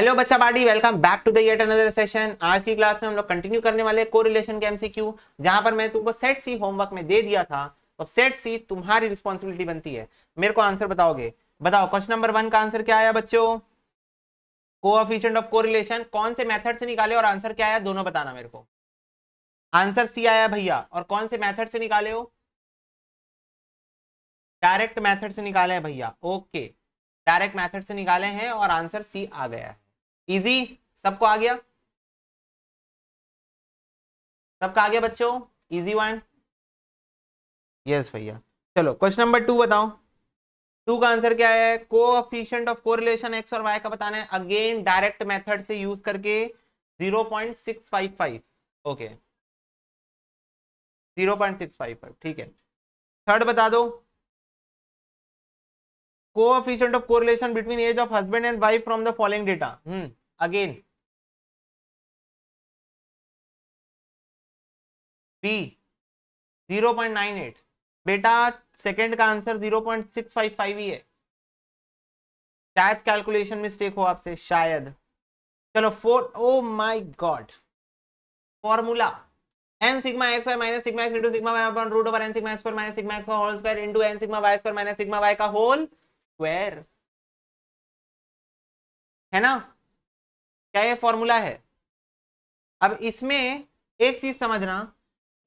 Hello बच्चा बाडी welcome back to the yet another session आज की क्लास में हम लोग कंटिन्यू करने वाले कोरिलेशन के एमसीक्यू जहां पर मैं तुमको सेट सी होमवर्क में दे दिया था अब सेट सी तुम्हारी रिस्पॉन्सिबिलिटी बनती है मेरे को आंसर बताओगे बताओ क्वेश्चन नंबर वन का आंसर क्या आया बच्चों कोएफिशिएंट ऑफ कोरिलेशन कौन से मेथड से निकाले और आंसर क्या आया दोनों बताना मेरे को आंसर सी आया भैया और कौन से मेथड से निकाले हो डायरेक्ट मेथड से निकाले हैं भैया ओके डायरेक्ट मेथड से निकाले हैं और आंसर सी आ गया है इजी सबको आ गया सबका आ गया बच्चों इजी वन यस भैया चलो क्वेश्चन नंबर टू बताओ टू का आंसर क्या है को कोऑफिशिएंट ऑफ कोरिलेशन एक्स और वाई का बताना है अगेन डायरेक्ट मेथड से यूज करके 0.655 ओके okay. 0.655 ठीक है थर्ड बता दो को coefficient of correlation between age of husband and wife from the following data hmm again B 0.98 बेटा सेकंड का आंसर 0.655 ही है शायद कैलकुलेशन मिस्टेक हो आपसे शायद चलो four oh my God formula N sigma X Y minus sigma X into sigma Y root over N sigma X minus sigma X का whole square into N sigma Y square minus sigma Y का whole square है ना क्या ये formula है अब इसमें एक चीज समझना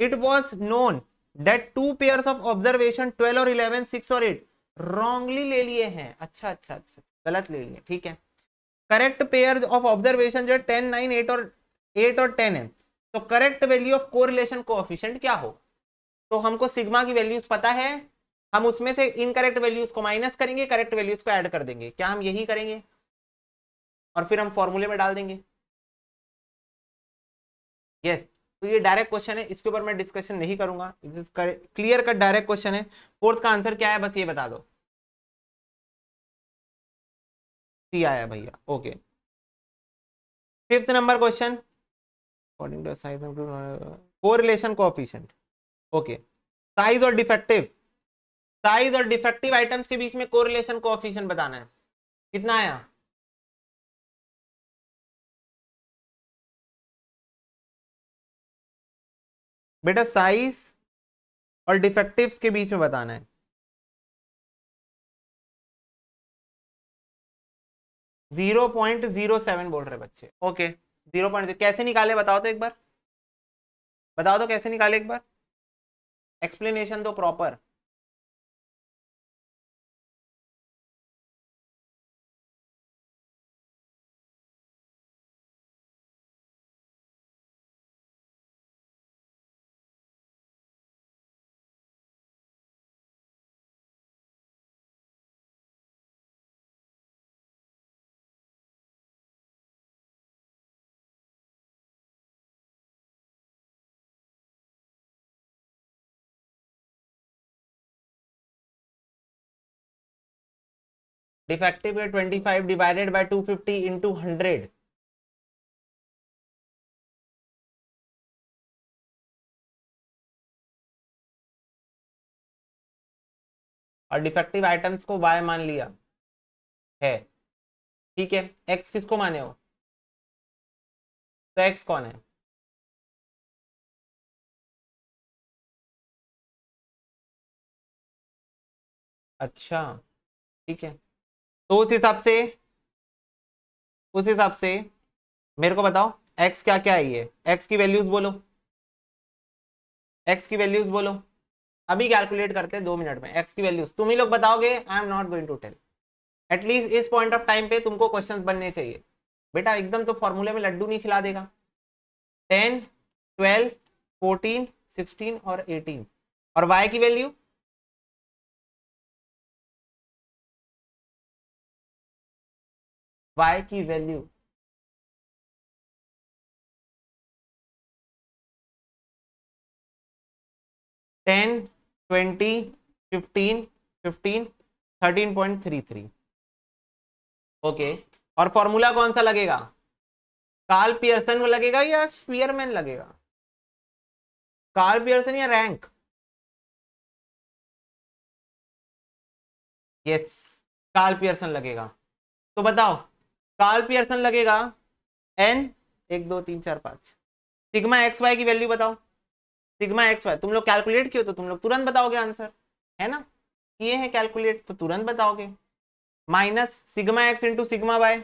it was known that two pair of observation twelve और इलेवन सिक्स और एट रॉन्गली ले लिए हैं अच्छा अच्छा अच्छा गलत ले लिए ठीक है करेक्ट पेयर ऑफ ऑब्जर्वेशन जो है टेन नाइन एट और एट और टेन है तो correct value of correlation coefficient क्या हो तो हमको सिग्मा की वैल्यूज पता है हम उसमें से इनकरेक्ट वैल्यूज को माइनस करेंगे करेक्ट वैल्यूज को ऐड कर देंगे क्या हम यही करेंगे और फिर हम फॉर्मूले में डाल देंगे यस yes. तो ये डायरेक्ट क्वेश्चन है इसके ऊपर मैं डिस्कशन नहीं करूंगा क्लियर कट डायरेक्ट क्वेश्चन है फोर्थ का आंसर क्या है बस ये बता दो सी आया भैया okay fifth number question according to size relation को ओके साइज और डिफेक्टिव साइज और डिफेक्टिव आइटम्स के बीच में कोरिलेशन कोएफिशिएंट बताना है कितना आया बेटा साइज और डिफेक्टिव्स के बीच में बताना है जीरो पॉइंट जीरो सेवन बोल रहे बच्चे ओके जीरो पॉइंट कैसे निकाले बताओ तो एक बार बताओ तो कैसे निकाले एक बार एक्सप्लेनेशन तो प्रॉपर इफेक्टिव है 25 divided by 250 fifty into hundred और डिफेक्टिव आइटम्स को वाई मान लिया है ठीक है एक्स किसको माने हो तो एक्स कौन है अच्छा ठीक है तो उस हिसाब से उस हिसाब से मेरे को बताओ एक्स क्या क्या है ये एक्स की वैल्यूज बोलो एक्स की वैल्यूज बोलो अभी कैलकुलेट करते हैं दो मिनट में एक्स की वैल्यूज तुम ही लोग बताओगे I am not going to tell at least इस पॉइंट ऑफ टाइम पे तुमको क्वेश्चन बनने चाहिए बेटा एकदम तो फॉर्मूले में लड्डू नहीं खिला देगा टेन ट्वेल्व फोर्टीन सिक्सटीन और एटीन और वाई की वैल्यू वाई की value ten twenty fifteen fifteen thirteen point three three okay और फॉर्मूला कौन सा लगेगा कार्ल पियर्सन को लगेगा या स्पीयरमैन लगेगा कार्ल पियर्सन या रैंक यस कार्ल पियर्सन लगेगा तो बताओ कार्ल पियर्सन लगेगा एन एक दो तीन चार पाँच सिग्मा एक्स वाई की वैल्यू बताओ सिग्मा एक्स वाई तुम लोग कैलकुलेट किए तो तुम लोग तुरंत बताओगे आंसर है ना किए हैं कैलकुलेट तो तुरंत बताओगे minus sigma X into sigma Y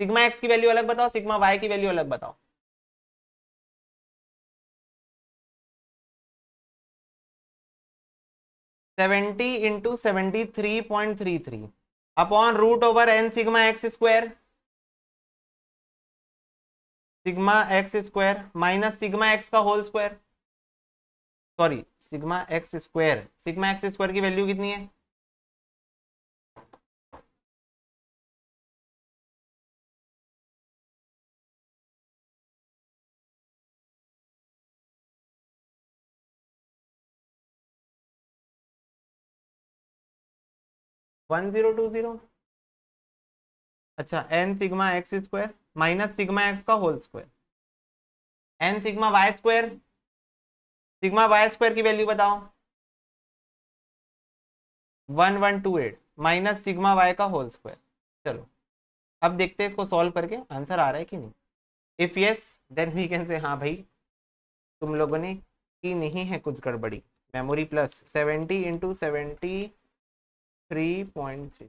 sigma X की वैल्यू अलग बताओ सिग्मा वाई की वैल्यू अलग बताओ seventy into seventy three point three three upon root over N sigma X square sigma X square minus sigma X का whole square sorry sigma X square sigma X square की value कितनी है one zero two zero अच्छा N sigma X square minus sigma X का whole square N sigma Y square sigma Y square की value बताओ one one two eight minus sigma Y का whole square चलो अब देखते हैं इसको सॉल्व करके आंसर आ रहा है कि नहीं if yes then we can say हाँ भाई तुम लोगों ने की नहीं है कुछ गड़बड़ी memory plus seventy into seventy three point three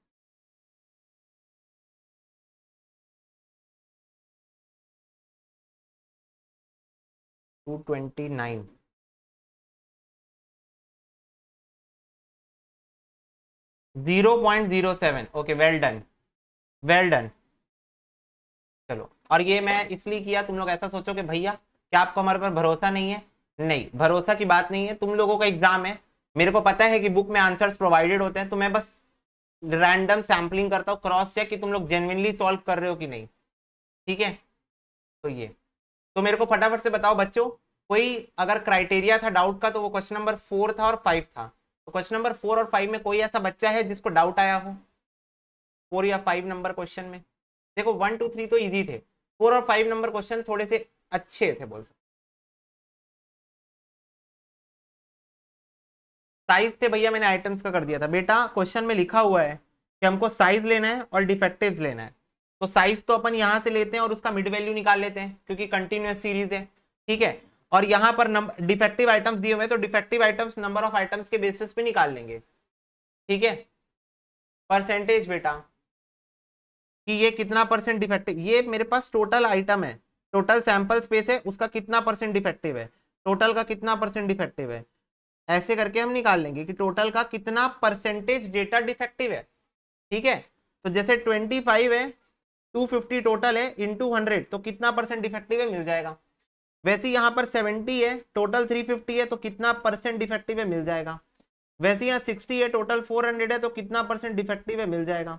zero 0.07 okay well done well done चलो और ये मैं इसलिए किया तुम लोग ऐसा सोचो कि भैया क्या आपको हमारे पर भरोसा नहीं है नहीं भरोसा की बात नहीं है तुम लोगों का एग्जाम है मेरे को पता है कि बुक में आंसर्स प्रोवाइडेड होते हैं तो मैं बस रैंडम सैम्पलिंग करता हूँ क्रॉस चेक कि तुम लोग जेनविनली सॉल्व कर रहे हो कि नहीं ठीक है तो ये तो मेरे को फटाफट से बताओ बच्चों कोई अगर क्राइटेरिया था डाउट का तो वो क्वेश्चन नंबर फोर था और फाइव था तो क्वेश्चन नंबर फोर और फाइव में कोई ऐसा बच्चा है जिसको डाउट आया हो फोर या फाइव नंबर क्वेश्चन में देखो वन टू थ्री तो ईजी थे फोर और फाइव नंबर क्वेश्चन थोड़े से अच्छे थे बोल सकते साइज थे भैया मैंने आइटम्स का कर दिया था बेटा क्वेश्चन में लिखा हुआ है कि हमको साइज लेना है और डिफेक्टिव्स लेना है तो साइज तो अपन यहां से लेते हैं और उसका मिड वैल्यू निकाल लेते हैं क्योंकि कंटिन्यूस सीरीज है ठीक है और यहां पर डिफेक्टिव आइटम्स दिए हुए तो defective items number of items के बेसिस पे निकाल लेंगे ठीक है परसेंटेज बेटा कि ये कितना परसेंट डिफेक्टिव ये मेरे पास टोटल आइटम है टोटल सैंपल स्पेस है उसका कितना परसेंट डिफेक्टिव है टोटल का कितना परसेंट डिफेक्टिव है ऐसे करके हम निकाल लेंगे कि टोटल का कितना परसेंटेज डेटा डिफेक्टिव है ठीक है तो जैसे ट्वेंटी फाइव है 250 टोटल है इंटू हंड्रेड तो कितना परसेंट डिफेक्टिव है मिल जाएगा वैसे यहाँ पर 70 है टोटल 350 है तो कितना परसेंट डिफेक्टिव है मिल जाएगा वैसे यहाँ 60 है टोटल 400 है तो कितना परसेंट डिफेक्टिव है मिल जाएगा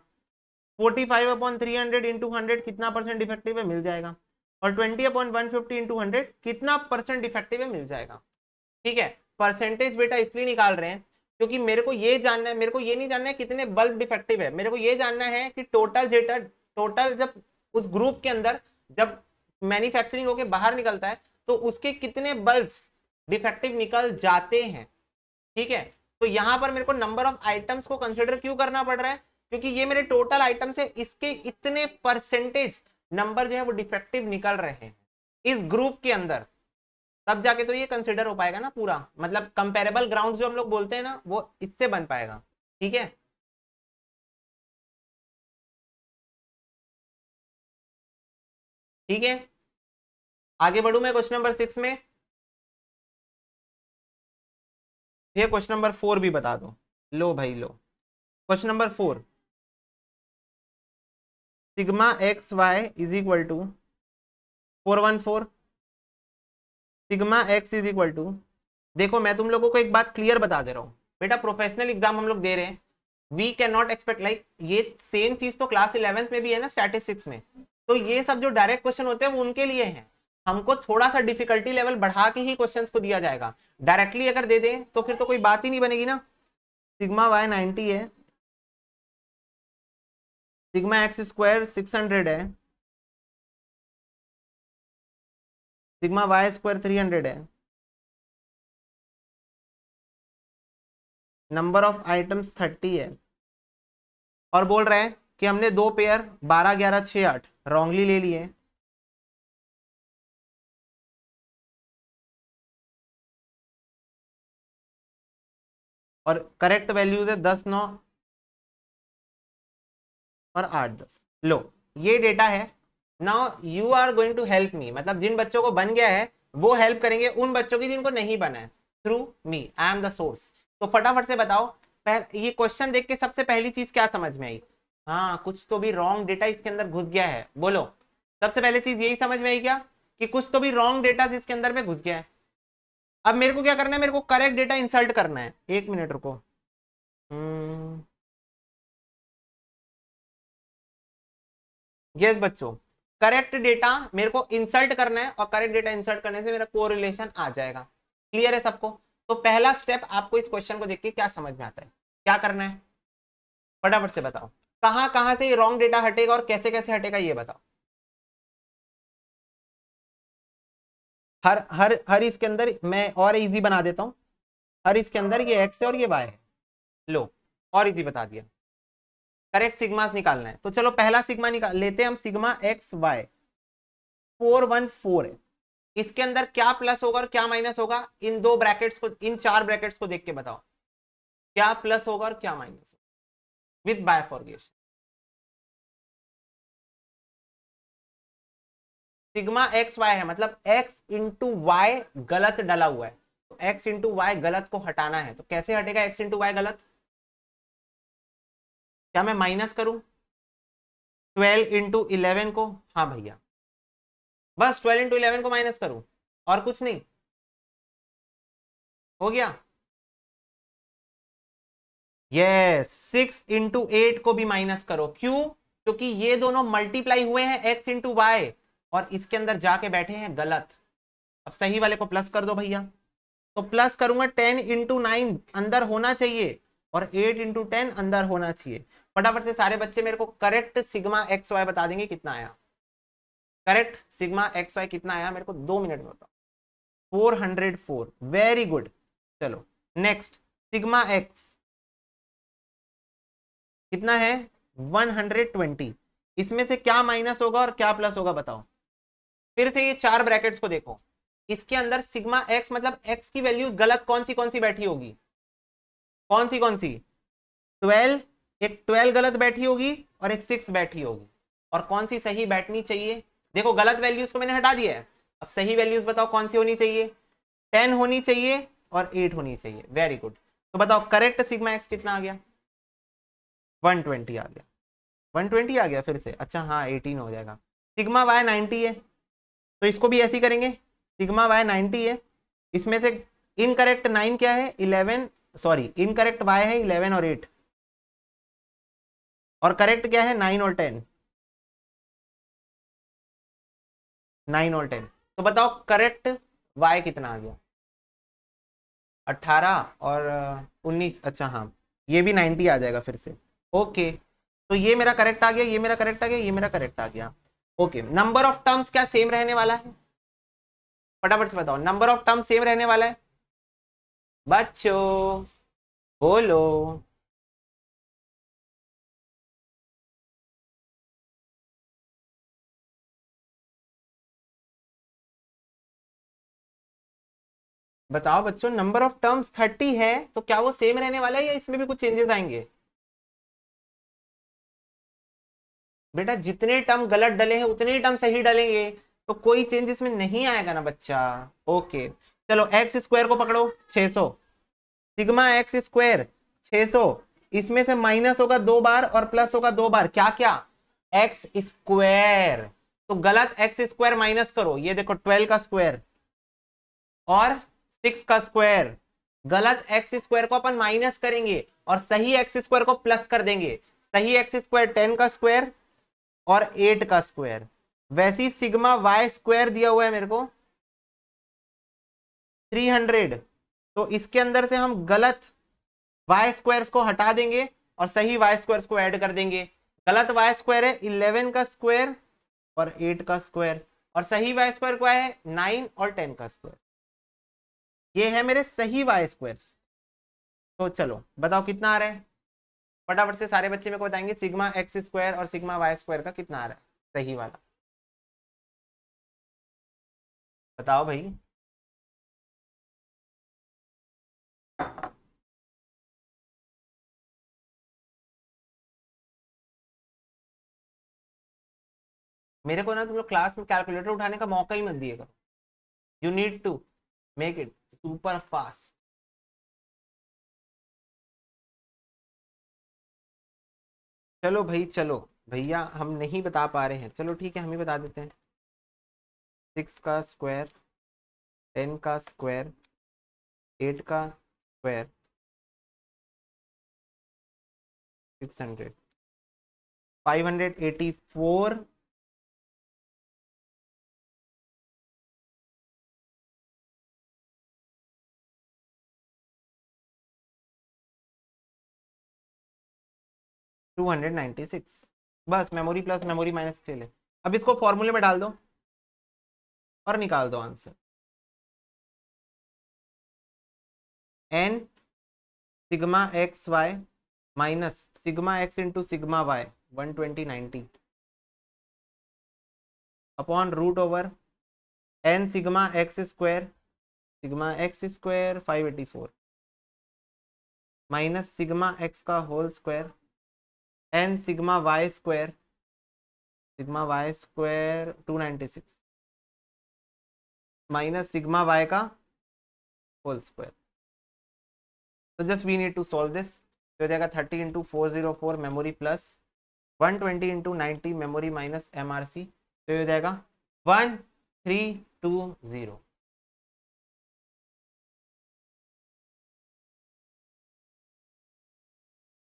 45 five upon three hundred into hundred कितना परसेंट डिफेक्टिव है मिल जाएगा और 20 upon one fifty into hundred कितना परसेंट डिफेक्टिव है मिल जाएगा ठीक है परसेंटेज बेटा इसलिए निकाल रहे हैं क्योंकि मेरे को ये जानना है मेरे को ये नहीं जानना है कितने बल्ब डिफेक्टिव है मेरे को ये जानना है कि टोटल जेटर टोटल जब उस ग्रुप के अंदर जब मैन्युफैक्चरिंग होके बाहर निकलता है तो उसके कितने बल्ब्स डिफेक्टिव निकल जाते हैं ठीक है तो यहाँ पर मेरे को नंबर ऑफ आइटम्स को कंसिडर क्यों करना पड़ रहा है क्योंकि ये मेरे टोटल आइटम्स है इसके इतने परसेंटेज नंबर जो है वो डिफेक्टिव निकल रहे हैं इस ग्रुप के अंदर तब जाके तो ये कंसिडर हो पाएगा ना पूरा मतलब कंपेरेबल ग्राउंड जो हम लोग बोलते हैं ना वो इससे बन पाएगा ठीक है ठीक है आगे बढ़ू मैं क्वेश्चन नंबर सिक्स में ये क्वेश्चन नंबर फोर भी बता दो लो भाई लो question number four sigma X Y is equal to four one four sigma X is equal to देखो मैं तुम लोगों को एक बात क्लियर बता दे रहा हूँ बेटा प्रोफेशनल एग्जाम हम लोग दे रहे हैं we cannot expect like ये सेम चीज तो क्लास इलेवेंथ में भी है ना स्टैटिस्टिक्स में तो ये सब जो डायरेक्ट क्वेश्चन होते हैं वो उनके लिए हैं हमको थोड़ा सा डिफिकल्टी लेवल बढ़ा के ही क्वेश्चंस को दिया जाएगा डायरेक्टली अगर दे दें तो फिर तो कोई बात ही नहीं बनेगी ना सिग्मा वाई नाइन्टी है sigma X square six hundred है sigma Y square three hundred है नंबर ऑफ आइटम्स थर्टी है और बोल रहे हैं कि हमने दो पेयर बारह ग्यारह छह आठ रॉन्गली ले लिए और करेक्ट वैल्यूज है दस नौ और आठ दस लो ये डेटा है now you are going to help me मतलब जिन बच्चों को बन गया है वो हेल्प करेंगे उन बच्चों की जिनको नहीं बना है through me I am the source तो फटाफट से बताओ ये क्वेश्चन देख के सबसे पहली चीज क्या समझ में आई हाँ कुछ तो भी रॉन्ग डेटा इसके अंदर घुस गया है बोलो सबसे पहले चीज यही समझ में आई क्या कि कुछ तो भी रॉन्ग डेटा इसके अंदर में घुस गया है अब मेरे को क्या करना है मेरे को करेक्ट डेटा इंसर्ट करना है एक मिनट रुको यस हम्म। बच्चों करेक्ट डेटा मेरे को इंसर्ट करना है और करेक्ट डेटा इंसर्ट करने से मेरा कोरिलेशन आ जाएगा क्लियर है सबको तो पहला स्टेप आपको इस क्वेश्चन को देख के क्या समझ में आता है क्या करना है फटाफट से बताओ कहां कहां से ये रॉन्ग डेटा हटेगा और कैसे कैसे हटेगा ये बताओ हर हर हर इसके अंदर मैं और इजी बना देता हूँ हर इसके अंदर ये एक्स है और ये वाई है लो और इजी बता दिया करेक्ट सिग्मा निकालना है तो चलो पहला सिग्मा निकाल लेते हैं हम sigma X Y four one four है इसके अंदर क्या प्लस होगा और क्या माइनस होगा इन दो ब्रैकेट्स को इन चार ब्रैकेट्स को देख के बताओ क्या प्लस होगा और क्या माइनस होगा with bifurcation. Sigma X Y है मतलब एक्स इंटू वाई गलत डला हुआ है तो एक्स इंटू वाई गलत को हटाना है तो कैसे हटेगा एक्स इंटू वाई गलत क्या मैं माइनस करूं ट्वेल्व इंटू इलेवन को हाँ भैया बस ट्वेल्व इंटू इलेवन को माइनस करूं और कुछ नहीं हो गया यस सिक्स इंटू एट को भी माइनस करो क्यों क्योंकि ये दोनों मल्टीप्लाई हुए हैं एक्स इंटू वाई और इसके अंदर जाके बैठे हैं गलत अब सही वाले को प्लस कर दो भैया तो प्लस करूंगा टेन इंटू नाइन अंदर होना चाहिए और एट इंटू टेन अंदर होना चाहिए फटाफट से सारे बच्चे मेरे को करेक्ट सिग्मा एक्स वाई बता देंगे कितना आया करेक्ट सिग्मा एक्स वाई कितना आया मेरे को दो मिनट में बताओ four hundred four very good चलो नेक्स्ट सिग्मा एक्स कितना है 120 इसमें से क्या माइनस होगा और क्या प्लस होगा बताओ फिर से ये चार ब्रैकेट्स को देखो इसके अंदर सिग्मा एक्स मतलब एक्स की वैल्यूज गलत कौन सी कौन सी बैठी होगी कौन सी कौन सी ट्वेल्व एक ट्वेल्व गलत बैठी होगी और एक सिक्स बैठी होगी और कौन सी सही बैठनी चाहिए देखो गलत वैल्यूज को मैंने हटा दिया है अब सही वैल्यूज बताओ कौन सी होनी चाहिए टेन होनी चाहिए और एट होनी चाहिए वेरी गुड तो बताओ करेक्ट सिग्मा एक्स कितना आ गया वन ट्वेंटी आ गया वन ट्वेंटी आ गया फिर से अच्छा हाँ एटीन हो जाएगा सिग्मा वाई नाइन्टी है तो इसको भी ऐसे करेंगे सिग्मा वाई नाइन्टी है इसमें से इनकरेक्ट नाइन क्या है इलेवन सॉरी इनकरेक्ट वाई है इलेवन और एट और करेक्ट क्या है नाइन और टेन नाइन और टेन तो बताओ करेक्ट वाई कितना आ गया अट्ठारह और उन्नीस अच्छा हाँ ये भी नाइन्टी आ जाएगा फिर से ओके तो ये मेरा करेक्ट आ गया ये मेरा करेक्ट आ गया ये मेरा करेक्ट आ गया ओके नंबर ऑफ टर्म्स क्या सेम रहने वाला है फटाफट से बताओ नंबर ऑफ टर्म्स सेम रहने वाला है बच्चों बोलो बताओ बच्चों नंबर ऑफ टर्म्स थर्टी है तो क्या वो सेम रहने वाला है या इसमें भी कुछ चेंजेस आएंगे बेटा जितने टर्म गलत डले हैं उतने टर्म सही डलेंगे तो कोई चेंज इसमें नहीं आएगा ना बच्चा ओके चलो एक्स स्क्वायर को पकड़ो 600 सौ सिग्मा एक्स स्क्वायर 600 इसमें से माइनस होगा दो बार और प्लस होगा दो बार क्या क्या एक्स स्क्वायर तो गलत एक्स स्क्वायर माइनस करो ये देखो ट्वेल्व का स्क्वायर और सिक्स का स्क्वायर गलत एक्स स्क्वायर को अपन माइनस करेंगे और सही एक्स स्क्वायर को प्लस कर देंगे सही एक्स स्क्वायर टेन का स्क्वायर और एट का स्क्वायर वैसे ही सिग्मा वाई स्क्वायर दिया हुआ है मेरे को थ्री हंड्रेड तो इसके अंदर से हम गलत वाई स्क्वायर को हटा देंगे और सही वाई स्क्वायर को ऐड कर देंगे गलत वाई स्क्वायर है इलेवन का स्क्वायर और एट का स्क्वायर और सही वाई स्क्वायर क्या है नाइन और टेन का स्क्वायर ये है मेरे सही वाई स्क्वायर तो चलो बताओ कितना आ रहा है फटाफट से सारे बच्चे मेरे को बताएंगे सिग्मा एक्स स्क्वायर और सिग्मा वाई स्क्वायर का कितना आ रहा है सही वाला बताओ भाई मेरे को ना तुम लोग क्लास में कैलकुलेटर उठाने का मौका ही मत दिएगा you need to make it super fast चलो भाई चलो भैया हम नहीं बता पा रहे हैं चलो ठीक है हम ही बता देते हैं सिक्स का स्क्वायर टेन का स्क्वायर एट का square six hundred five hundred eighty four 296 बस मेमोरी प्लस मेमोरी माइनस खेल अब इसको फॉर्मूले में डाल दो और निकाल दो answer N sigma X Y minus sigma X into sigma Y one twenty ninety upon root over N sigma X square sigma X square five eighty four minus sigma X का whole square N sigma Y square sigma Y square two ninety six minus sigma Y का whole square तो just we need to solve this हो जाएगा thirty into four zero four memory plus one twenty into ninety memory minus M R C तो हो जाएगा one three two zero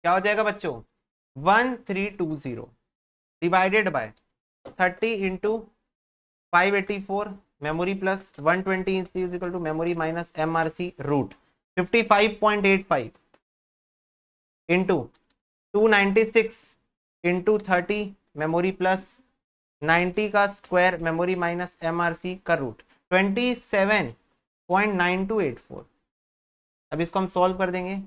क्या हो जाएगा बच्चों one three two zero divided by thirty into five eighty four memory plus one twenty is equal to memory minus M R C root fifty five point eight five into two ninety six into thirty memory plus ninety का square memory minus M R C का root twenty seven point nine two eight four अब इसको हम solve कर देंगे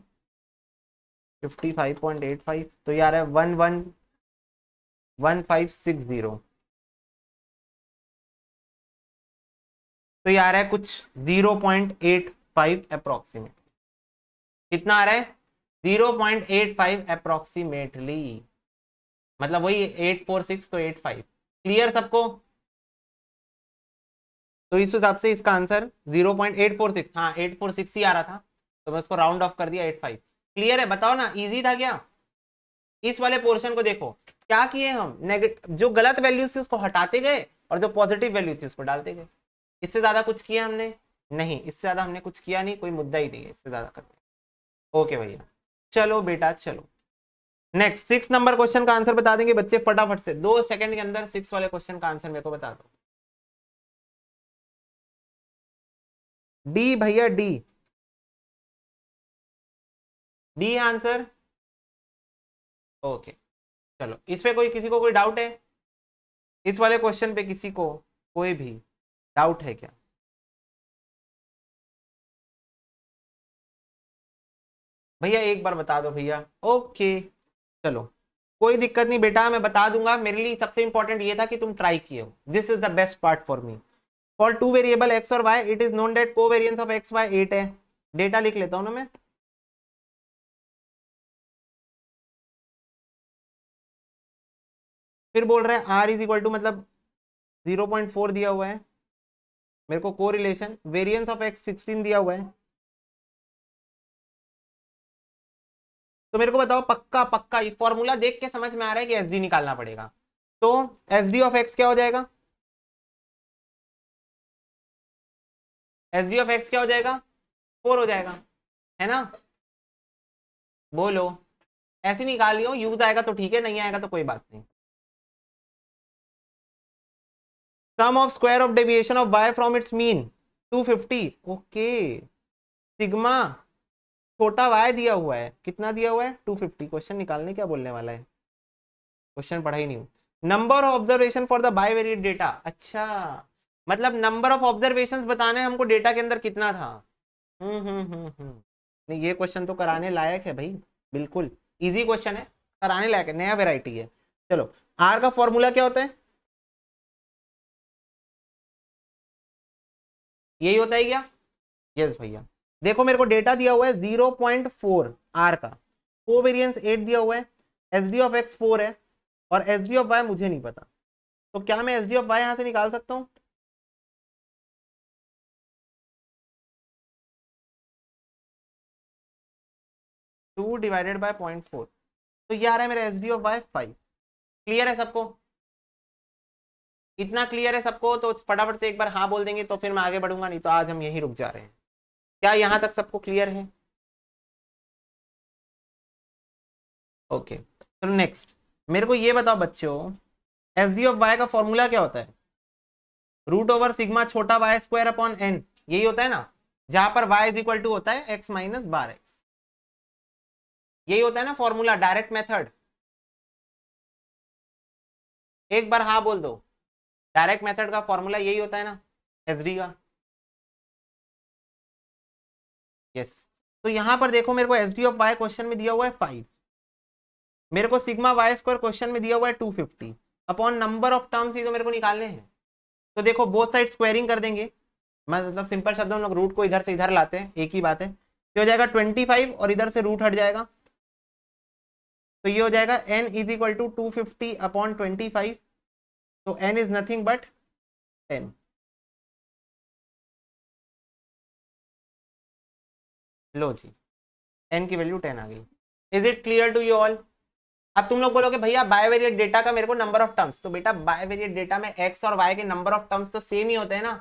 55.85 तो ये आ रहा है one one one five six zero तो ये आ रहा है कुछ zero point eight five approximate कितना आ रहा है zero point eight five approximately मतलब वही एट फोर सिक्स तो एट फाइव क्लियर सबको तो इस हिसाब से इसका answer zero point eight four six हाँ एट फोर सिक्स ही आ रहा था तो मैं उसको राउंड ऑफ कर दिया एट फाइव क्लियर है बताओ ना इजी था क्या इस वाले पोर्शन को देखो क्या किए हम नेगेटिव जो गलत वैल्यू थी उसको हटाते गए और जो पॉजिटिव वैल्यू थी उसको डालते गए इससे ज्यादा कुछ किया हमने नहीं इससे ज्यादा हमने कुछ किया नहीं कोई मुद्दा ही नहीं है इससे ज्यादा करने ओके भैया चलो बेटा चलो नेक्स्ट सिक्स नंबर क्वेश्चन का आंसर बता देंगे बच्चे फटाफट से दो सेकंड के अंदर सिक्स वाले क्वेश्चन का आंसर मेरे को बता दो डी भैया डी डी आंसर ओके चलो इस पे कोई किसी को कोई डाउट है इस वाले क्वेश्चन पे किसी को कोई भी डाउट है क्या भैया एक बार बता दो भैया ओके चलो कोई दिक्कत नहीं बेटा मैं बता दूंगा मेरे लिए सबसे इंपॉर्टेंट ये था कि तुम ट्राई किए हो this is the best part for me for two variable x और y it is known that covariance of x y eight है डेटा लिख लेता हूँ ना मैं फिर बोल रहे हैं आर इज इक्वल टू मतलब जीरो पॉइंट फोर दिया हुआ है मेरे को correlation variance of x sixteen दिया हुआ है तो मेरे को बताओ पक्का पक्का ये फॉर्मूला देख के समझ में आ रहा है कि एस डी निकालना पड़ेगा तो एस डी ऑफ एक्स क्या हो जाएगा एस डी ऑफ एक्स क्या हो जाएगा फोर हो जाएगा है ना बोलो ऐसे निकाल लियो यूज आएगा तो ठीक है नहीं आएगा तो कोई बात नहीं sum of square of deviation of y from its mean 250 okay sigma छोटा y दिया हुआ है कितना दिया हुआ है 250 क्वेश्चन निकालने क्या बोलने वाला है क्वेश्चन पढ़ा ही नहीं number of observation for the bivariate data अच्छा मतलब नंबर ऑफ ऑब्जर्वेशन बताने हमको डेटा के अंदर कितना था हम्म हम्म, हम्म, हम्म। नहीं ये क्वेश्चन तो कराने लायक है भाई बिल्कुल इजी क्वेश्चन है कराने लायक है नया वेराइटी है चलो आर का फॉर्मूला क्या होता है यही होता है क्या यस भैया देखो मेरे को डेटा दिया हुआ है जीरो पॉइंट फोर आर का को वेरियंस एट दिया हुआ है S D of x four है और एस डी ऑफ वाई मुझे नहीं पता तो क्या मैं एस डी ऑफ वाई यहाँ से निकाल सकता हूँ two divided by point four तो यह आ रहा है मेरा S D of y five clear है सबको इतना क्लियर है सबको तो फटाफट से एक बार हाँ बोल देंगे तो फिर मैं आगे बढ़ूंगा नहीं तो आज हम यही रुक जा रहे हैं क्या यहां तक सबको क्लियर है ओके तो नेक्स्ट मेरे को ये बताओ बच्चों एस डी ऑफ वाई का फॉर्मूला क्या होता है रूट ओवर सिग्मा छोटा वाई स्क्वायर अपॉन एन यही होता है ना जहां पर वाई इज इक्वल टू होता है एक्स माइनस बार एक्स यही होता है ना फॉर्मूला डायरेक्ट मेथड एक बार हाँ बोल दो डायरेक्ट मेथड का फॉर्मूला यही होता है ना एस का यस तो यहां पर देखो मेरे को S D of y question में दिया हुआ है फाइव मेरे को सिग्मा वाई स्क्वायर क्वेश्चन में दिया हुआ है two fifty upon number of terms ही तो मेरे को निकालने हैं तो देखो बोथ साइड स्क्वायरिंग कर देंगे मतलब सिंपल शब्दों हम लोग रूट को इधर से इधर लाते हैं एक ही बात है ये हो जाएगा ट्वेंटी फाइव और इधर से रूट हट जाएगा तो ये हो जाएगा n is equal to two fifty upon twenty five तो n is nothing but ten लो जी एन की वैल्यू टेन आ गई is it clear to you all अब तुम लोग बोलोगे भैया बायोवेरिएट डेटा का मेरे को नंबर ऑफ टर्म्स तो बेटा बायोवेरिएट डेटा में एक्स और वाई के नंबर ऑफ टर्म्स तो सेम ही होते हैं ना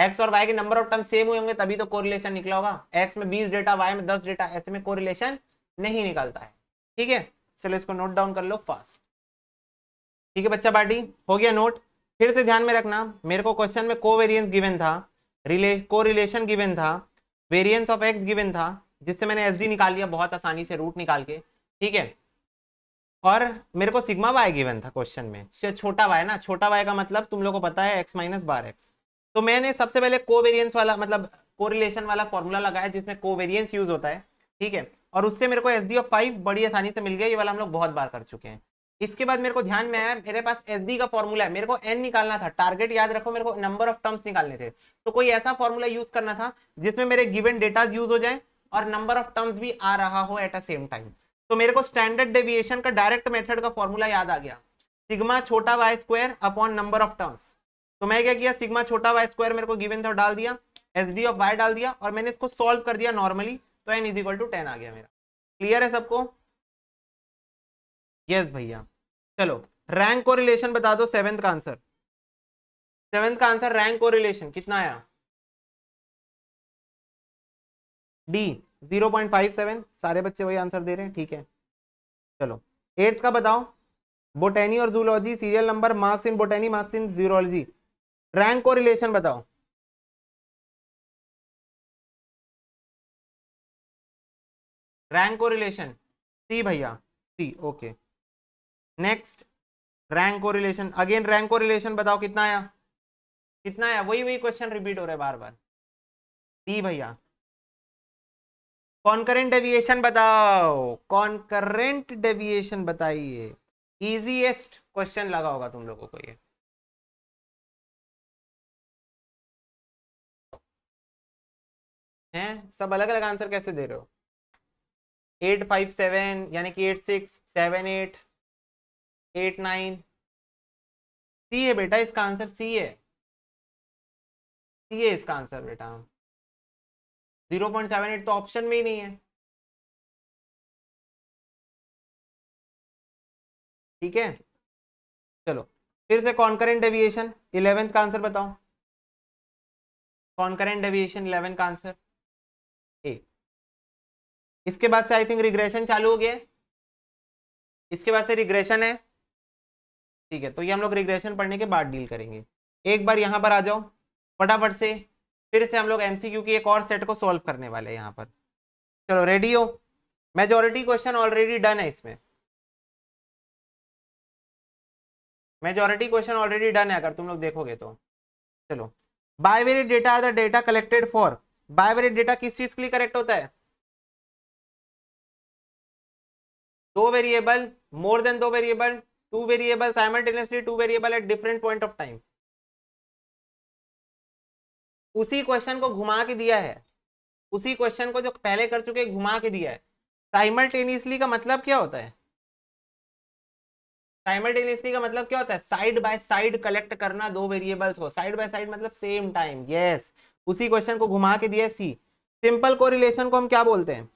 एक्स और वाई के नंबर ऑफ टर्म सेम हुए होंगे तभी तो कोरिलेशन निकला होगा एक्स में बीस डेटा वाई में दस डेटा ऐसे में कोरिलेशन नहीं निकलता है ठीक है चलो इसको नोट डाउन कर लो फास्ट ठीक है बच्चा पार्टी हो गया नोट फिर से ध्यान में रखना मेरे को क्वेश्चन में को वेरियंस गिवन था रिले को रिलेशन गिवन था वेरियंस ऑफ एक्स गिवन था जिससे मैंने एस निकाल लिया बहुत आसानी से रूट निकाल के ठीक है और मेरे को सिग्मा वाई गिवन था क्वेश्चन में छोटा वाई ना छोटा वाई का मतलब तुम लोग को पता है एक्स माइनस बार एक्स तो मैंने सबसे पहले को वेरियंस वाला मतलब रिलेशन वाला फॉर्मूला लगाया जिसमें वेरियंस यूज होता है ठीक है और उससे मेरे को एस डी ऑफ फाइव बड़ी आसानी से मिल गया ये वाला हम लोग बहुत बार कर चुके हैं इसके बाद मेरे को ध्यान में आया मेरे पास एस का फॉर्मूला है मेरे को एन निकालना था टारगेट याद रखो मेरे को नंबर ऑफ टर्म्स निकालने थे तो कोई ऐसा फॉर्मूला यूज करना था जिसमें मेरे गिवन डेटाज यूज हो जाए और नंबर ऑफ टर्म्स भी आ रहा हो एट अ सेम टाइम तो मेरे को स्टैंडर्ड डेविएशन का डायरेक्ट मेथड का फॉर्मूला याद आ गया सिग्मा छोटा y square upon number of terms तो मैं क्या किया सिग्मा छोटा वाई स्क्वायर मेरे को गिवन था डाल दिया एस डी ऑफ वाई डाल दिया और मैंने इसको सॉल्व कर दिया नॉर्मली तो n is equal to ten आ गया मेरा क्लियर है सबको यस yes, भैया चलो रैंक को रिलेशन बता दो सेवेंथ का आंसर सेवेंथ का आंसर रैंक को रिलेशन कितना आया D zero point five seven सारे बच्चे वही आंसर दे रहे हैं ठीक है चलो एट्थ का बताओ बोटेनी और zoology serial number marks in botany marks in zoology rank को रिलेशन बताओ रैंक को रिलेशन सी भैया C okay okay. Next rank को रिलेशन अगेन रैंक को रिलेशन बताओ कितना आया कितना आया वही वही क्वेश्चन रिपीट हो रहे बार बार दी भैया कॉन्करेंट डेविएशन बताओ कॉन्करेंट डेविएशन बताइए इजीएस्ट क्वेश्चन लगा होगा तुम लोगों को ये हैं सब अलग अलग आंसर कैसे दे रहे हो एट फाइव सेवन यानी कि eight six seven eight eight nine C है बेटा इसका आंसर सी है सी है इसका आंसर बेटा जीरो पॉइंट सेवन एट तो ऑप्शन में ही नहीं है ठीक है चलो फिर से कॉन्करेंट डेविएशन इलेवेंथ का आंसर बताओ कॉन्करेंट डेविएशन इलेवेंथ का आंसर ए इसके बाद से आई थिंक रिग्रेशन चालू हो गया इसके बाद से रिग्रेशन है ठीक है तो ये हम लोग रिग्रेशन पढ़ने के बाद डील करेंगे एक बार यहाँ पर आ जाओ फटाफट से फिर से हम लोग एम की एक और सेट को सॉल्व करने वाले हैं यहाँ पर चलो रेडी हो मेजोरिटी क्वेश्चन ऑलरेडी डन है इसमें मेजोरिटी क्वेश्चन ऑलरेडी डन है अगर तुम लोग देखोगे तो चलो bivariate data are the data collected for bivariate data किस चीज के लिए करेक्ट होता है दो वेरिएबल मोर देन दो variable two variable simultaneously two variable at different point of time उसी क्वेश्चन को घुमा के दिया है उसी क्वेश्चन को जो पहले कर चुके घुमा के दिया है साइमल्टेनियसली का मतलब क्या होता है साइमल्टेनियसली का मतलब क्या होता है साइड बाय साइड कलेक्ट करना दो वेरिएबल्स को साइड बाय साइड मतलब सेम टाइम यस उसी क्वेश्चन को घुमा के दिया सी सिंपल कोरिलेशन को हम क्या बोलते हैं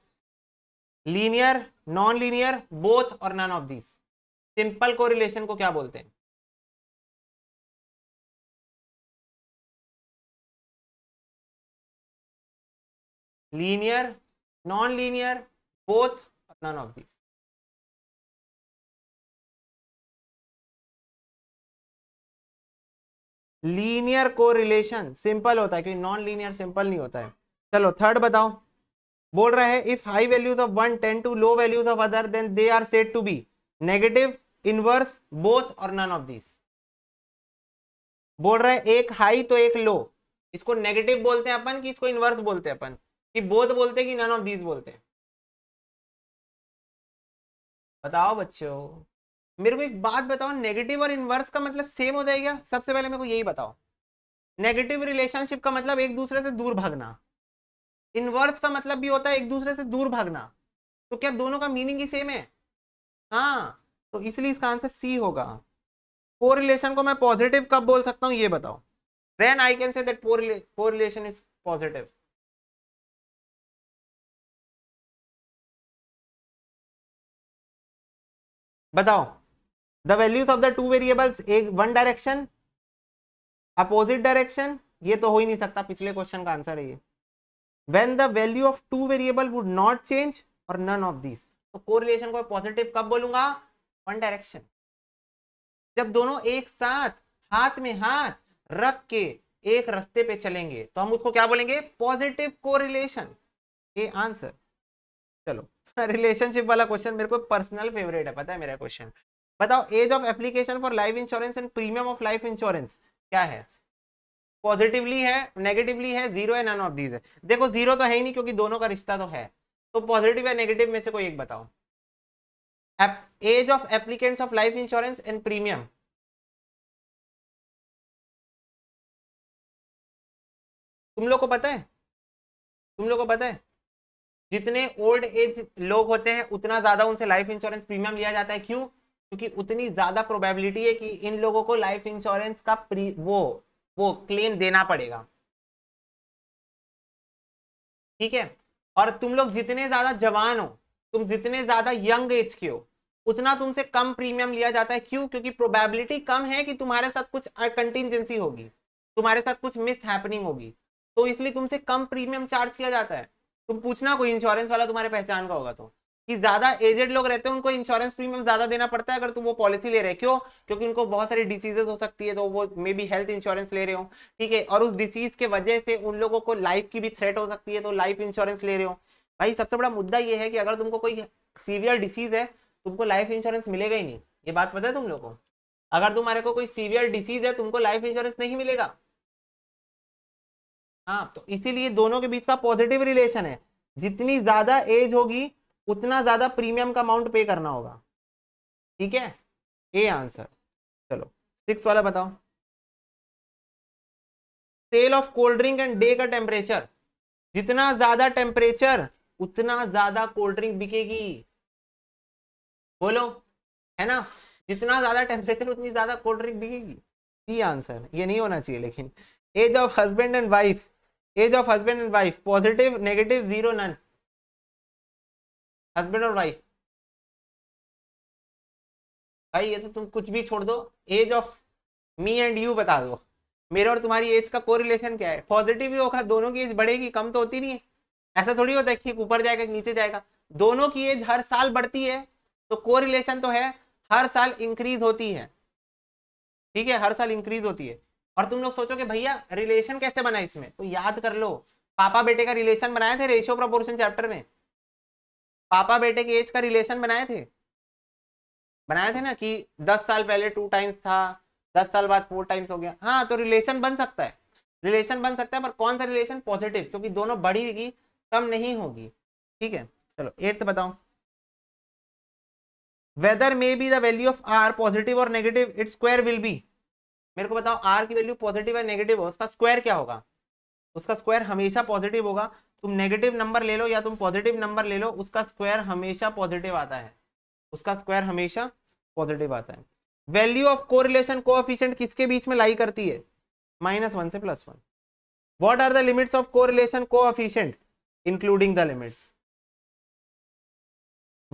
लीनियर नॉन लीनियर बोथ और none of this simple correlation को क्या बोलते हैं linear non linear both none of these linear correlation simple होता है क्योंकि नॉन लीनियर सिंपल नहीं होता है चलो थर्ड बताओ बोल रहा है if high values of one tend to low values of other then they are said to be negative inverse both और नन ऑफ दिस बोल रहे हैं एक हाई तो एक लो इसको नेगेटिव बोलते हैं अपन कि इसको इनवर्स बोलते हैं अपन कि बोथ बोलते हैं कि नन ऑफ दिस बोलते हैं बताओ बच्चों मेरे को एक बात बताओ नेगेटिव और इनवर्स का मतलब सेम हो जाएगा सबसे पहले मेरे को यही बताओ नेगेटिव रिलेशनशिप का मतलब एक दूसरे से दूर भागना इनवर्स का मतलब भी होता है एक दूसरे से दूर भागना तो क्या दोनों का मीनिंग ही सेम है हाँ तो इसलिए इसका आंसर सी होगा कोरिलेशन को मैं पॉजिटिव कब बोल सकता हूँ ये बताओ when I can say that correlation is positive बताओ the values of the two variables एक वन डायरेक्शन अपोजिट डायरेक्शन ये तो हो ही नहीं सकता पिछले क्वेश्चन का आंसर है ये when the value of two variable would not change और नन ऑफ दिस तो कोरिलेशन को पॉजिटिव कब बोलूंगा वन डायरेक्शन जब दोनों एक साथ हाथ में हाथ रख के एक रास्ते पे चलेंगे तो हम उसको क्या बोलेंगे पॉजिटिव कोरिलेशन ये आंसर चलो रिलेशनशिप वाला क्वेश्चन मेरे को पर्सनल फेवरेट है पता है मेरा क्वेश्चन बताओ age of application for life insurance and premium of life insurance क्या है पॉजिटिवली है नेगेटिवली है जीरो है नन ऑफ दीज है देखो जीरो तो है ही नहीं क्योंकि दोनों का रिश्ता तो है तो पॉजिटिव या नेगेटिव में से कोई एक बताओ age of applicants of life insurance and premium तुम लोग को पता है तुम लोग को पता है जितने ओल्ड एज लोग होते हैं उतना ज्यादा उनसे लाइफ इंश्योरेंस प्रीमियम लिया जाता है क्यों क्योंकि उतनी ज्यादा प्रोबेबिलिटी है कि इन लोगों को लाइफ इंश्योरेंस का प्री वो वो क्लेम देना पड़ेगा ठीक है और तुम लोग जितने ज्यादा जवान हो तुम जितने ज्यादा यंग एज के हो उतना तुमसे कम प्रीमियम लिया जाता है क्यों क्योंकि प्रोबेबिलिटी कम है कि तुम्हारे साथ कुछ कंटिजेंसी होगी तुम्हारे साथ कुछ मिस हैपनिंग होगी तो इसलिए तुमसे कम प्रीमियम चार्ज किया जाता है तुम पूछना कोई इंश्योरेंस वाला तुम्हारे पहचान का होगा तो कि ज्यादा एजेड लोग रहते हैं उनको इंश्योरेंस प्रीमियम ज्यादा देना पड़ता है अगर तुम वो पॉलिसी ले रहे हो क्यों क्योंकि उनको बहुत सारी डिसीजेज हो सकती है तो वो मे बी हेल्थ इंश्योरेंस ले रहे हो ठीक है और उस डिसीज के वजह से उन लोगों को लाइफ की भी थ्रेट हो सकती है तो लाइफ इंश्योरेंस ले रहे हो भाई सबसे बड़ा मुद्दा ये है कि अगर तुमको कोई सीवियर डिसीज है तुमको लाइफ इंश्योरेंस मिलेगा ही नहीं ये बात पता है तुम लोगों को अगर तुम्हारे को कोई सीवियर डिसीज है तुमको लाइफ इंश्योरेंस नहीं मिलेगा हाँ तो इसीलिए दोनों के बीच का पॉजिटिव रिलेशन है जितनी ज्यादा एज होगी उतना ज्यादा प्रीमियम का अमाउंट पे करना होगा ठीक है ए आंसर चलो सिक्स वाला बताओ sale of cold drink and day का टेम्परेचर जितना ज्यादा टेम्परेचर उतना ज्यादा कोल्ड ड्रिंक बिकेगी बोलो है ना जितना ज्यादा टेम्परेचर उतनी ज्यादा कोल्ड ड्रिंक बिकेगी ये आंसर ये नहीं होना चाहिए लेकिन age of husband and wife age of husband and wife positive negative zero none husband और वाइफ भाई ये तो तुम कुछ भी छोड़ दो age of me and you बता दो मेरे और तुम्हारी एज का कोरिलेशन क्या है पॉजिटिव ही होगा दोनों की एज बढ़ेगी कम तो होती नहीं है ऐसा थोड़ी होता है कि ऊपर जाएगा नीचे जाएगा दोनों की एज हर साल बढ़ती है तो को रिलेशन तो है हर साल इंक्रीज होती है ठीक है हर साल इंक्रीज होती है और तुम लोग सोचो कि भैया रिलेशन कैसे बना इसमें तो याद कर लो पापा बेटे का रिलेशन बनाए थे रेशियो प्रोपोर्शन चैप्टर में पापा बेटे के एज का रिलेशन बनाए थे बनाए थे ना कि दस साल पहले टू टाइम्स था दस साल बाद फोर टाइम्स हो गया हाँ तो रिलेशन बन सकता है रिलेशन बन सकता है पर कौन सा रिलेशन पॉजिटिव क्योंकि दोनों बढ़ेगी कम नहीं होगी ठीक है चलो एट्थ बताओ whether may be the value of r positive और negative it square will be मेरे को बताओ आर की वैल्यू पॉजिटिव या नेगेटिव है उसका स्क्वायर क्या होगा उसका स्क्वायर हमेशा पॉजिटिव होगा तुम नेगेटिव नंबर ले लो या तुम पॉजिटिव नंबर ले लो उसका स्क्वायर हमेशा पॉजिटिव आता है उसका स्क्वायर हमेशा पॉजिटिव आता है वैल्यू ऑफ कोरिलेशन कोऑफिशिएंट किसके बीच में लाई करती है माइनस वन से plus one what are the limits of correlation coefficient including the limits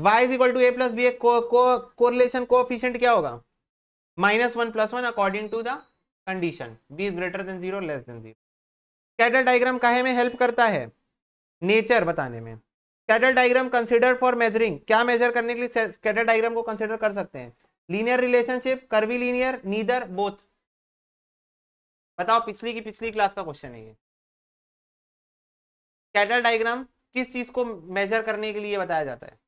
y is equal to a plus b correlation coefficient क्या होगा minus one plus one according to the condition b is greater than zero less than zero scatter diagram काहे में help करता है nature बताने में scatter diagram consider for measuring क्या measure करने के लिए स्कैटर डायग्राम को कंसिडर कर सकते हैं linear relationship curvilinear neither both बताओ पिछली की पिछली क्लास का क्वेश्चन है ये स्कैटर डायग्राम किस चीज को मेजर करने के लिए बताया जाता है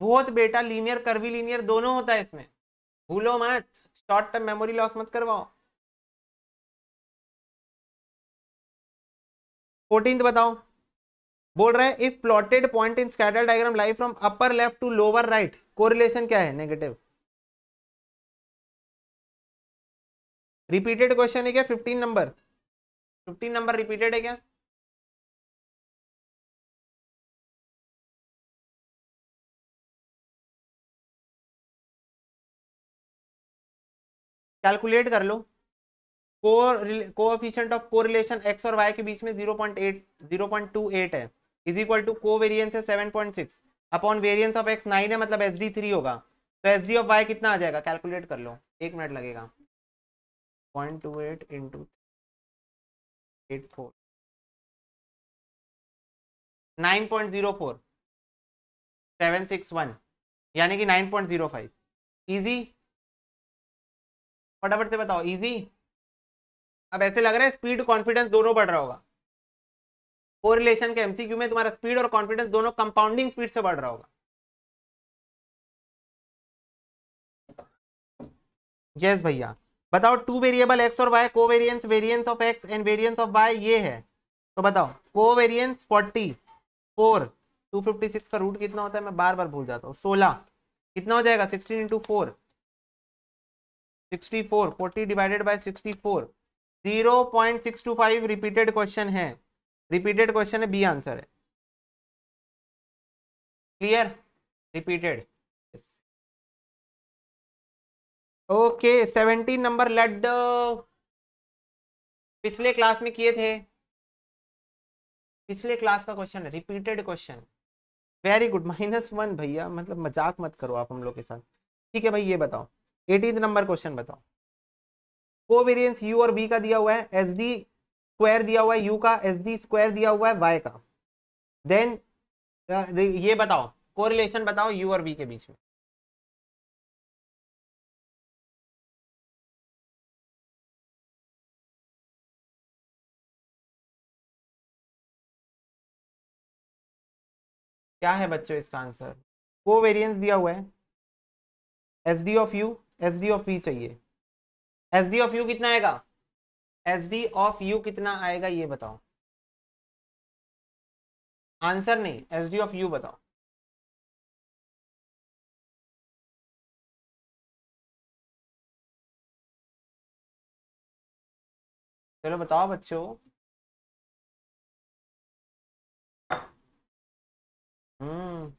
बहुत बेटा लीनियर कर्वी लीनियर दोनों होता है इसमें भूलो मत शॉर्ट टर्म मेमोरी लॉस मत करवाओ फोर्टीन बताओ बोल रहे हैं if plotted point in scatter diagram lie from upper left to lower right correlation क्या है नेगेटिव रिपीटेड क्वेश्चन है क्या fifteen number fifteen number repeated है क्या कैलकुलेट कर लो कोर coefficient of correlation x और वाई के बीच में 0.8 0.28 है is equal to covariance है 7.6 upon variance of x nine है मतलब एस डी थ्री होगा तो एस डी ऑफ वाई कितना आ जाएगा कैलकुलेट कर लो एक मिनट लगेगा point two eight into eight four nine point zero four seven six one यानी कि nine point zero five easy फटाफट से बताओ इजी अब ऐसे लग रहा है स्पीड कॉन्फिडेंस दोनों बढ़ रहा होगा कोरिलेशन के एमसीक्यू में तुम्हारा स्पीड और कॉन्फिडेंस दोनों कंपाउंडिंग स्पीड से बढ़ रहा होगा यस yes, भैया बताओ टू वेरिएबल एक्स और y covariance variance of x and variance of y ये है तो बताओ covariance forty four two fifty six का रूट कितना होता है मैं बार बार भूल जाता हूँ सोलह कितना हो जाएगा sixteen into four divided repeated question है रिपीटेड क्वेश्चन है बी आंसर है clear repeated okay seventeen number लेड पिछले क्लास में किए थे पिछले क्लास का क्वेश्चन है repeated question very good minus one भैया मतलब मजाक मत करो आप हम लोग के साथ ठीक है भाई ये बताओ एटीन नंबर क्वेश्चन बताओ कोवेरियंस यू और बी का दिया हुआ है एस डी स्क्वायर दिया हुआ है यू का एस डी स्क्वायर दिया हुआ है वाई का देन ये बताओ कोरिलेशन बताओ यू और बी के बीच में क्या है बच्चों इसका आंसर कोवेरियंस दिया हुआ है S D of u S D of u चाहिए एस डी ऑफ यू कितना आएगा एस डी ऑफ यू कितना आएगा ये बताओ आंसर नहीं एस डी ऑफ यू बताओ चलो बताओ बच्चों hmm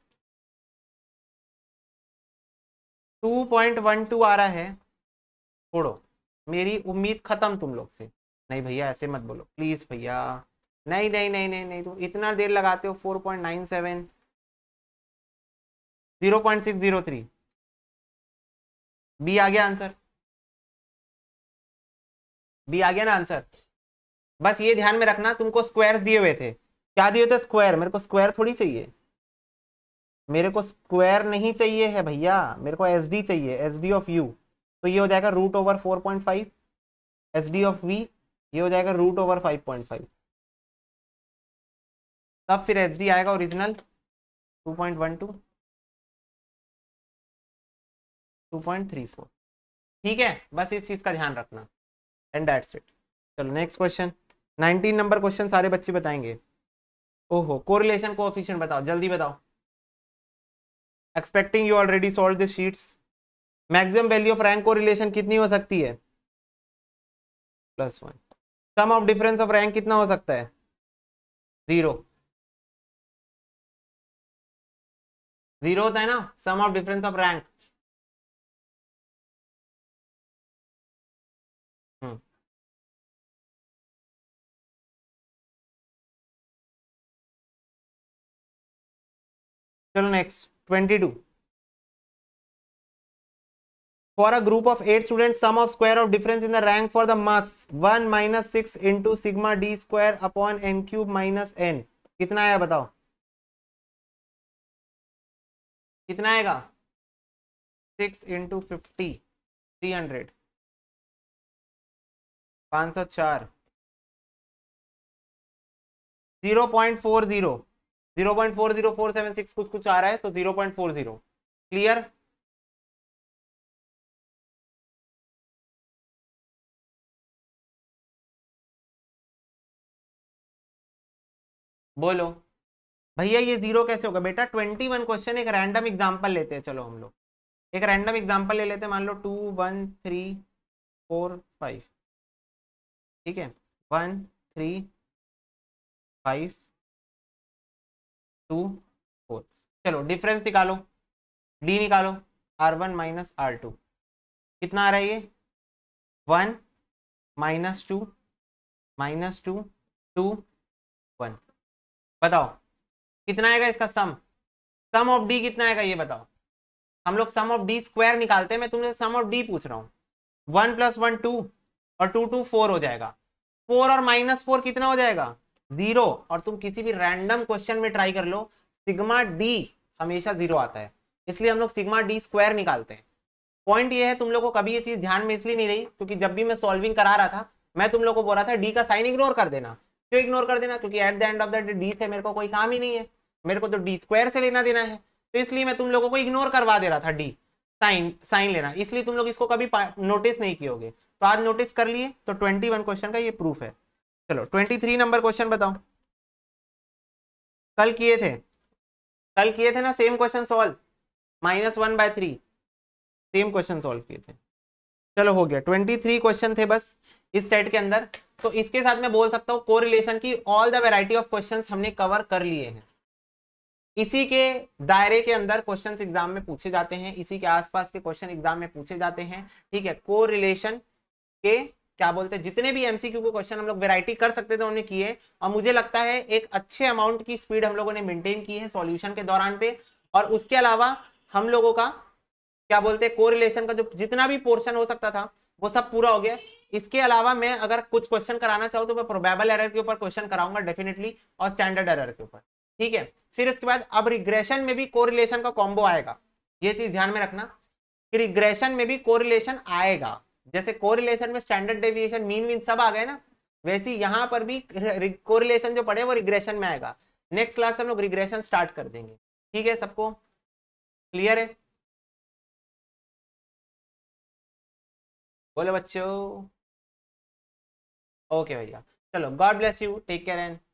two point one two आ रहा है छोड़ो मेरी उम्मीद खत्म तुम लोग से नहीं भैया ऐसे मत बोलो प्लीज़ भैया नहीं नहीं नहीं नहीं नहीं तो इतना देर लगाते हो four point nine seven zero point six zero three B आ गया आंसर बी आ गया ना आंसर बस ये ध्यान में रखना तुमको स्क्वायर्स दिए हुए थे क्या दिए थे स्क्वायर मेरे को स्क्वायर थोड़ी चाहिए मेरे को स्क्वायर नहीं चाहिए है भैया मेरे को एस डी चाहिए एस डी ऑफ यू तो ये हो जाएगा root over four point five S D of v ये हो जाएगा root over five point five तब फिर एच डी आएगा original two point one two two point three four ठीक है बस इस चीज़ का ध्यान रखना एंड दैट्स इट चलो next question nineteen number question सारे बच्चे बताएंगे ओहो कोरिलेशन कोऑफिशिएंट बताओ जल्दी बताओ expecting you already solve this sheets maximum value of rank को रिलेशन कितनी हो सकती है plus one sum of difference of rank कितना हो सकता है जीरो जीरो होता है ना sum of difference of rank चलो next twenty two for a group of eight student sum of square of difference in the rank for the marks one minus six into sigma D square upon N cube minus N कितना आया बताओ कितना आएगा six into fifty three hundred पांच सौ चार zero point four zero zero point four zero four seven six कुछ कुछ आ रहा है तो zero point four zero clear बोलो भैया ये जीरो कैसे होगा बेटा ट्वेंटी वन क्वेश्चन एक रैंडम एग्जांपल लेते हैं चलो हम लोग एक रैंडम एग्जांपल ले लेते हैं मान लो two one three four five ठीक है one three five two four चलो डिफरेंस निकालो डी निकालो R one minus R two कितना आ रहा है ये one minus two minus two two one बताओ कितना आएगा इसका सम सम ऑफ डी कितना आएगा ये बताओ हम लोग सम ऑफ डी स्क्वायर निकालते हैं मैं तुमसे सम ऑफ डी पूछ रहा हूँ वन प्लस वन टू और टू टू फोर हो जाएगा फोर और माइनस फोर कितना हो जाएगा जीरो और तुम किसी भी रैंडम क्वेश्चन में ट्राई कर लो सिग्मा डी हमेशा जीरो आता है इसलिए हम लोग सिग्मा डी स्क्वायर निकालते हैं पॉइंट ये है तुम लोग को कभी ये चीज ध्यान में इसलिए नहीं रही क्योंकि जब भी मैं सॉल्विंग करा रहा था मैं तुम लोग को बोल रहा था डी का साइन इग्नोर कर देना क्यों इग्नोर कर देना क्योंकि at the end of the day D से मेरे को कोई काम ही नहीं है मेरे को तो डी स्क्वायर से लेना देना है तो इसलिए मैं तुम लोगों को इग्नोर करवा दे रहा था डी साइन साइन लेना इसलिए तुम लोग इसको कभी नोटिस नहीं किए तो आज नोटिस कर लिए तो ट्वेंटी क्वेश्चन का ये प्रूफ है चलो ट्वेंटी थ्री नंबर क्वेश्चन बताओ कल किए थे कल किए थे ना same question solve minus one by three same question solve किए थे चलो हो गया ट्वेंटी थ्री क्वेश्चन थे बस इस सेट के अंदर तो इसके साथ मैं बोल सकता हूँ को रिलेशन की all the variety of question हमने कवर कर लिए हैं इसी के दायरे के अंदर क्वेश्चन एग्जाम में पूछे जाते हैं इसी के आसपास के क्वेश्चन एग्जाम में पूछे जाते हैं ठीक है को रिलेशन के क्या बोलते हैं जितने भी एमसीक्यू के क्वेश्चन हम लोग वेराइटी कर सकते थे उन्होंने किए और मुझे लगता है एक अच्छे अमाउंट की स्पीड हम लोगों ने मेंटेन की है सॉल्यूशन के दौरान पे और उसके अलावा हम लोगों का क्या बोलते हैं कोरिलेशन का जो जितना भी पोर्शन हो सकता था वो सब पूरा हो गया इसके अलावा मैं अगर कुछ क्वेश्चन कराना चाहूँ तो मैं प्रोबेबल एरर के ऊपर क्वेश्चन कराऊंगा डेफिनेटली और स्टैंडर्ड एरर के ऊपर ठीक है फिर इसके बाद अब रिग्रेशन में भी कोरिलेशन का कॉम्बो आएगा ये चीज ध्यान में रखना कि रिग्रेशन में भी कोरिलेशन आएगा जैसे कोरिलेशन में स्टैंडर्ड डेविएशन मीन मीन सब आ गए ना वैसे यहाँ पर भी कोरिलेशन जो पड़े वो रिग्रेशन में आएगा नेक्स्ट क्लास हम लोग रिग्रेशन स्टार्ट कर देंगे ठीक है सबको क्लियर है बोले बच्चों ओके भैया चलो God bless you take care and